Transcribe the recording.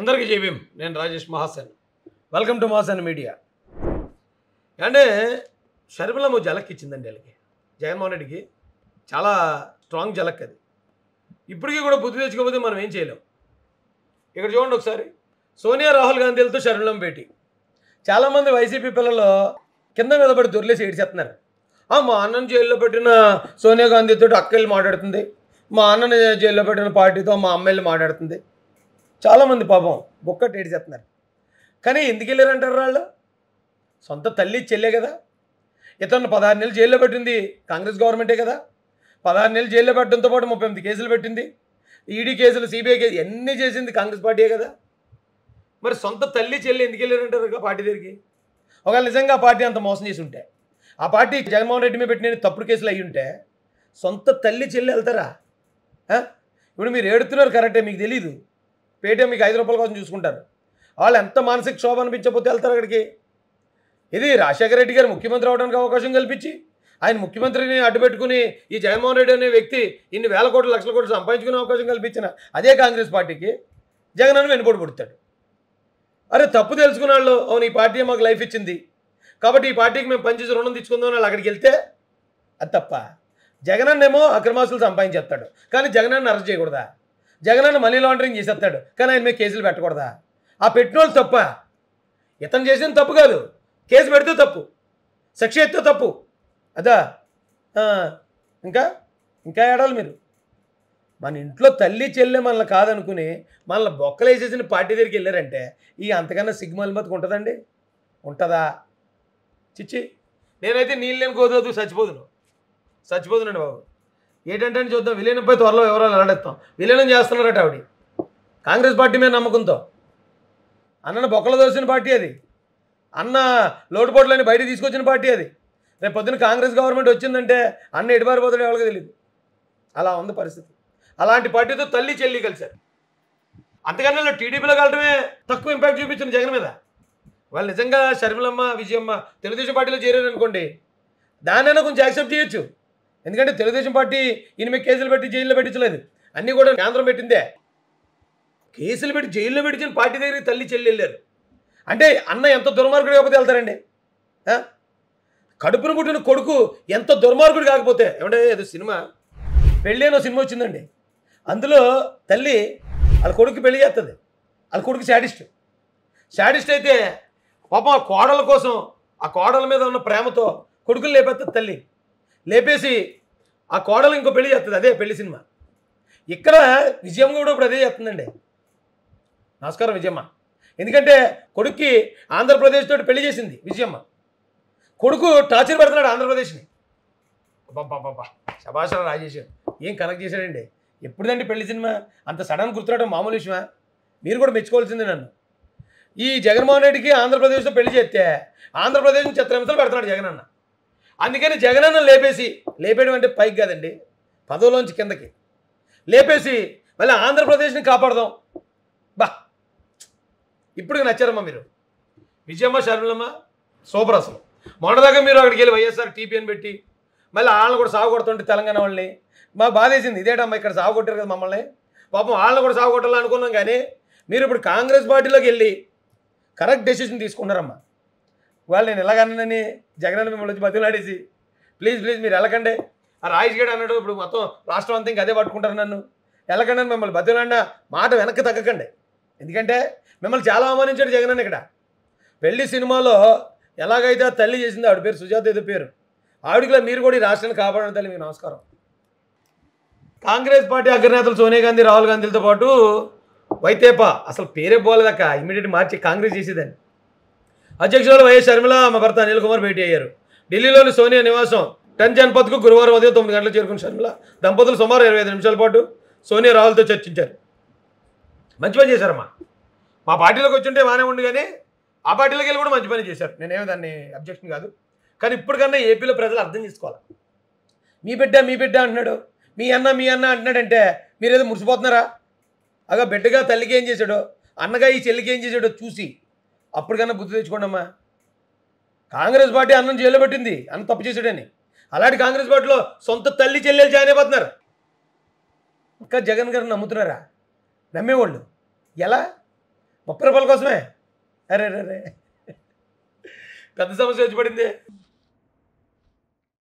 అందరికీ చెప్పాం నేను Rajesh Mahasan welcome to Mahasan media అంటే షర్మిలమ్మ జలక్ ఇచ్చిందండి వాళ్ళకి జగన్మోహన్ రెడ్డికి చాలా స్ట్రాంగ్ జలక్ అది ఇప్పటికీ కూడా బుద్ధి తెచ్చుకోకపోతే మనం ఏం చేయలేం ఇక్కడ చూడండి ఒకసారి సోనియా రాహుల్ గాంధీలతో షర్మిలమ్మ భేటీ చాలామంది వైసీపీ పిల్లలు కింద నిలబడి పడి దొరిలేసి ఏడిచేస్తున్నారు మా అన్నను జైల్లో పెట్టిన సోనియా గాంధీతో అక్కలు మాట్లాడుతుంది మా అన్నని జైల్లో పెట్టిన పార్టీతో మా అమ్మాయిలు మాట్లాడుతుంది చాలామంది పాపం బొక్కటి ఏడు చేస్తున్నారు కానీ ఎందుకు వెళ్ళారంటారు వాళ్ళు సొంత తల్లి చెల్లే కదా ఇతను పదహారు నెలలు జైల్లో పెట్టింది కాంగ్రెస్ గవర్నమెంటే కదా పదహారు నెలలు జైల్లో పెట్టడంతో పాటు ముప్పై ఎనిమిది కేసులు పెట్టింది ఈడీ కేసులు సిబిఐ కేసు ఎన్ని చేసింది కాంగ్రెస్ పార్టీయే కదా మరి సొంత తల్లి చెల్లి ఎందుకు వెళ్ళారంటారు పార్టీ దగ్గరికి ఒకవేళ నిజంగా ఆ పార్టీ అంత మోసం చేసి ఉంటే ఆ పార్టీ జగన్మోహన్ రెడ్డి మీద పెట్టిన తప్పుడు కేసులు అయ్యి ఉంటే సొంత తల్లి చెల్లి వెళ్తారా ఇప్పుడు మీరు ఏడుతున్నారు కరెక్టే మీకు తెలీదు పేటీఎం మీకు ఐదు రూపాయల కోసం చూసుకుంటారు వాళ్ళు ఎంత మానసిక క్షోభ అనిపించకపోతే వెళ్తారు అక్కడికి ఇది రాజశేఖర రెడ్డి గారు ముఖ్యమంత్రి అవడానికి అవకాశం కల్పించి ఆయన ముఖ్యమంత్రిని అడ్డుపెట్టుకుని ఈ జగన్మోహన్ రెడ్డి అనే వ్యక్తి ఇన్ని వేల కోట్ల లక్షల కోట్లు సంపాదించుకునే అవకాశం కల్పించిన అదే కాంగ్రెస్ పార్టీకి జగన్ అని వెనుకోడు పుడతాడు అరే తప్పు తెలుసుకున్న వాళ్ళు అవును ఈ పార్టీ మాకు లైఫ్ ఇచ్చింది కాబట్టి ఈ పార్టీకి మేము పనిచేసి రుణం తెచ్చుకుందాం వాళ్ళు అక్కడికి వెళ్తే అది తప్ప జగనన్నేమో అక్రమాసులు సంపాదించేస్తాడు కానీ జగనన్న అరెస్ట్ చేయకూడదా జగనన్న మనీ లాండరింగ్ చేసేస్తాడు కానీ ఆయన మీద కేసులు పెట్టకూడదా ఆ పెట్టినోళ్ళు తప్ప ఇతను చేసిన తప్పు కాదు కేసు పెడితే తప్పు శిక్ష ఎత్తే తప్పు అదా ఇంకా ఇంకా ఏడాలి మీరు మన ఇంట్లో తల్లి చెల్లె మనల్ని కాదనుకుని మనల్ని బొక్కలు వేసేసిన పార్టీ దగ్గరికి వెళ్ళారంటే ఈ అంతకన్నా సిగ్మల్ బతుకు ఉంటుందండి ఉంటుందా చిచ్చి నేనైతే నీళ్ళు లేని కోదోదు చచ్చిపోదును చచ్చిపోదునండి బాబు ఏంటంటే చూద్దాం విలీనంపై త్వరలో వివరాలు వెల్లడిస్తాం విలీనం చేస్తున్నారట ఆవిడ కాంగ్రెస్ పార్టీ మీద నమ్మకంతో అన్నను బొక్కలు దోసిన పార్టీ అది అన్న లోటుపోట్లని బయట తీసుకొచ్చిన పార్టీ అది రేపు పొద్దున కాంగ్రెస్ గవర్నమెంట్ వచ్చిందంటే అన్న ఎడిపారిపోతాడు ఎవరికి తెలియదు అలా ఉంది పరిస్థితి అలాంటి పార్టీతో తల్లి చెల్లి కలిశారు అంతకన్నా టీడీపీలో కలటమే తక్కువ ఇంపాక్ట్ చూపించింది జగన్ మీద వాళ్ళు నిజంగా షర్మిలమ్మ విజయమ్మ తెలుగుదేశం పార్టీలో చేరారు అనుకోండి దానైనా కొంచెం యాక్సెప్ట్ చేయొచ్చు ఎందుకంటే తెలుగుదేశం పార్టీ ఈయన కేసులు పెట్టి జైల్లో పెట్టించలేదు అన్నీ కూడా కేంద్రం పెట్టిందే కేసులు పెట్టి జైల్లో పెట్టించిన పార్టీ దగ్గరికి తల్లి చెల్లి వెళ్ళారు అంటే అన్న ఎంత దుర్మార్గుడు కాకపోతే వెళ్తారండి కడుపును పుట్టిన కొడుకు ఎంత దుర్మార్గుడు కాకపోతే ఏమంటే ఏదో సినిమా పెళ్ళేనో సినిమా వచ్చిందండి అందులో తల్లి వాళ్ళ కొడుకు పెళ్లి చేస్తుంది వాళ్ళ కొడుకు శాడిస్ట్ శాడిస్ట్ అయితే పాపం ఆ కోడల కోసం ఆ కోడల మీద ఉన్న ప్రేమతో కొడుకులు లేపేస్తుంది తల్లి లేపేసి ఆ కోడలు ఇంకో పెళ్లి చేస్తుంది అదే పెళ్లి సినిమా ఇక్కడ విజయమ్మ కూడా ఇప్పుడు అదే చేస్తుందండి నమస్కారం విజయమ్మ ఎందుకంటే కొడుక్కి ఆంధ్రప్రదేశ్ తోటి పెళ్లి చేసింది విజయమ్మ కొడుకు టార్చర్ పెడుతున్నాడు ఆంధ్రప్రదేశ్ని బాబా శభాషణ రాజేష్ ఏం కనెక్ట్ చేశాడండి ఎప్పుడుదండి పెళ్లి సినిమా అంత సడన్ గుర్తురావడం మామూలు విషయమా మీరు కూడా మెచ్చుకోవాల్సిందే నన్ను ఈ జగన్మోహన్ రెడ్డికి ఆంధ్రప్రదేశ్లో పెళ్లి చేస్తే ఆంధ్రప్రదేశ్ చిత్రహింసలు పెడుతున్నాడు జగన్ అన్న అందుకని జగనన్న లేపేసి లేపేయడం అంటే పైకి కాదండి పదవులోంచి కిందకి లేపేసి మళ్ళీ ఆంధ్రప్రదేశ్ని కాపాడదాం బా ఇప్పుడు నచ్చారమ్మా మీరు విజయమ్మ శర్మలమ్మ సూపర్ అసలు మొన్నదాకా మీరు అక్కడికి వెళ్ళి వైఎస్ఆర్ టీపీఎన్ పెట్టి మళ్ళీ వాళ్ళని కూడా సాగు కొడుతుంటే తెలంగాణ వాళ్ళని మాకు బాధేసింది ఇదేటమ్మా ఇక్కడ సాగు కొట్టారు కదా మమ్మల్ని పాపం వాళ్ళని కూడా సాగు కొట్టాలనుకున్నాం కానీ మీరు ఇప్పుడు కాంగ్రెస్ పార్టీలోకి వెళ్ళి కరెక్ట్ డెసిషన్ తీసుకున్నారమ్మా ఇవాళ నేను ఎలాగన్నానని జగన్ మిమ్మల్ని వచ్చి బతిలాడేసి ప్లీజ్ ప్లీజ్ మీరు వెళ్ళకండి ఆ రాజేష్ గడ్ అన్నాడు ఇప్పుడు మొత్తం రాష్ట్రం అంతా ఇంకా అదే పట్టుకుంటారు నన్ను వెళ్ళకండి మిమ్మల్ని బతిలాడిన మాట వెనక్కి తగ్గకండి ఎందుకంటే మిమ్మల్ని చాలా అవమానించాడు జగన్ అన్న ఇక్కడ పెళ్లి సినిమాలో ఎలాగైతే తల్లి చేసింది ఆవిడ పేరు సుజాత ఏదో పేరు ఆవిడకిలా మీరు కూడా ఈ రాష్ట్రాన్ని కాపాడడం తల్లి మీకు నమస్కారం కాంగ్రెస్ పార్టీ అగ్రనేతలు సోనియా గాంధీ రాహుల్ గాంధీలతో పాటు వైతేపా అసలు పేరే పోలేదక్క ఇమీడియట్ మార్చి కాంగ్రెస్ చేసేదాన్ని అధ్యక్షులు వైఎస్ షర్మిల ఆమె భర్త అనిల్ కుమార్ భేటీ అయ్యారు ఢిల్లీలోని సోనియా నివాసం టెన్ జనపద్కు గురువారం ఉదయం తొమ్మిది గంటలు చేరుకున్న షర్మిల దంపతులు సుమారు ఇరవై ఐదు నిమిషాల పాటు సోనియా రాహుల్తో చర్చించారు మంచి పని చేశారమ్మా మా పార్టీలోకి వచ్చుంటే బాగానే ఉండి కానీ ఆ పార్టీలోకి వెళ్ళి కూడా మంచి పని చేశారు నేనేమి దాన్ని అబ్జెక్షన్ కాదు కానీ ఇప్పటికన్నా ఏపీలో ప్రజలు అర్థం చేసుకోవాలి మీ బిడ్డ మీ బిడ్డ అంటున్నాడు మీ అన్న మీ అన్న అంటున్నాడంటే మీరేదో మురిసిపోతున్నారా అగా బిడ్డగా తల్లికి ఏం చేశాడో అన్నగా ఈ చెల్లికి ఏం చేశాడో చూసి అప్పటికన్నా గుర్తు తెచ్చుకోండమ్మా కాంగ్రెస్ పార్టీ అన్నం జైల్లో పెట్టింది అన్న తప్పు చేశాడని అలాంటి కాంగ్రెస్ పార్టీలో సొంత తల్లి చెల్లెలు జాయిన్ అయిపోతున్నారు ఇంకా జగన్ గారిని నమ్ముతున్నారా నమ్మేవాళ్ళు ఎలా ముప్పై రూపాయల కోసమే అరే రే పెద్ద సమస్య వచ్చి పడింది